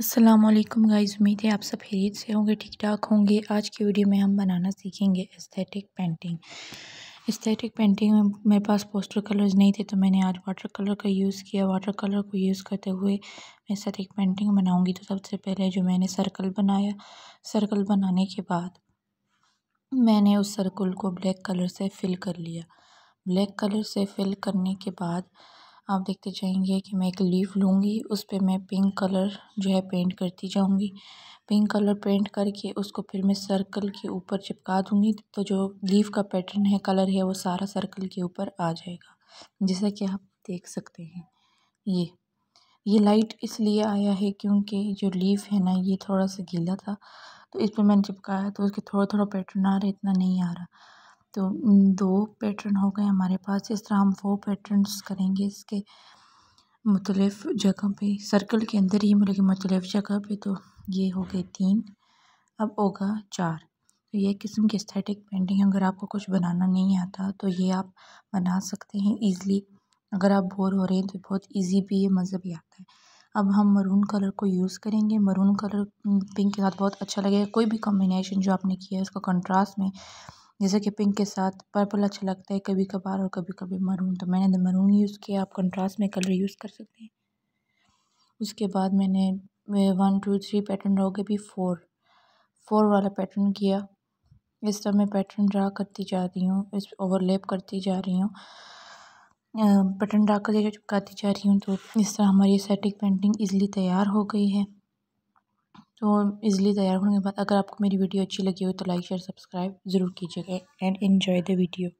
Aslam guys उम्मीद है आप सब खरीद से होंगे ठीक ठाक होंगे आज की वीडियो में हम बनाना सीखेंगे एस्थेटिक पेंटिंग एस्थेटिक पेंटिंग में मेरे पास पोस्टर कलर्स नहीं थे तो मैंने आज वाटर कलर का यूज़ किया वाटर कलर को यूज़ करते हुए मैं एस्थेटिक पेंटिंग बनाऊंगी तो सबसे पहले जो मैंने सर्कल बनाया सर्कल बनाने के बाद मैंने उस सर्कल को ब्लैक कलर से फिल कर लिया ब्लैक कलर से फिल करने के बाद आप देखते जाएंगे कि मैं एक लीफ लूँगी उस पर मैं पिंक कलर जो है पेंट करती जाऊँगी पिंक कलर पेंट करके उसको फिर मैं सर्कल के ऊपर चिपका दूँगी तो जो लीफ का पैटर्न है कलर है वो सारा सर्कल के ऊपर आ जाएगा जैसा कि आप देख सकते हैं ये ये लाइट इसलिए आया है क्योंकि जो लीफ है ना ये थोड़ा सा गीला था तो इस पर मैंने चिपकाया तो उसके थोड़ा थोड़ा पैटर्न आ रहा है इतना नहीं आ रहा तो दो पैटर्न हो गए हमारे पास इस तरह हम वो पैटर्न्स करेंगे इसके मुख्तलिफ़ जगह पे सर्कल के अंदर ही मतलब मुख्तलिफ़ जगह पे तो ये हो गए तीन अब होगा चार तो ये किस्म की स्थेटिक पेंटिंग अगर आपको कुछ बनाना नहीं आता तो ये आप बना सकते हैं ईज़िली अगर आप बोर हो रहे हैं तो बहुत ईजी भी ये मज़ा भी आता है अब हम मरून कलर को यूज़ करेंगे मरून कलर पिंक के साथ बहुत अच्छा लगेगा कोई भी कॉम्बिनेशन जो आपने किया है उसका कंट्रास्ट में जैसे कि पिंक के साथ पर्पल अच्छा लगता है कभी कभार और कभी कभी मरून तो मैंने मरून यूज़ किया आप कंट्रास्ट में कलर यूज़ कर सकते हैं उसके बाद मैंने वन टू थ्री पैटर्न के भी फोर फोर वाला पैटर्न किया इस तरह मैं पैटर्न ड्रा करती जा रही हूँ इस ओवरलेप करती जा रही हूँ पैटर्न ड्रा करती चिपकाती जा रही हूँ तो इस तरह हमारी सेटिक पेंटिंग इजली तैयार हो गई है तो ईज़िली तैयार होने के बाद अगर आपको मेरी वीडियो अच्छी लगी हो तो लाइक शेयर सब्सक्राइब ज़रूर कीजिएगा एंड एन्जॉय द वीडियो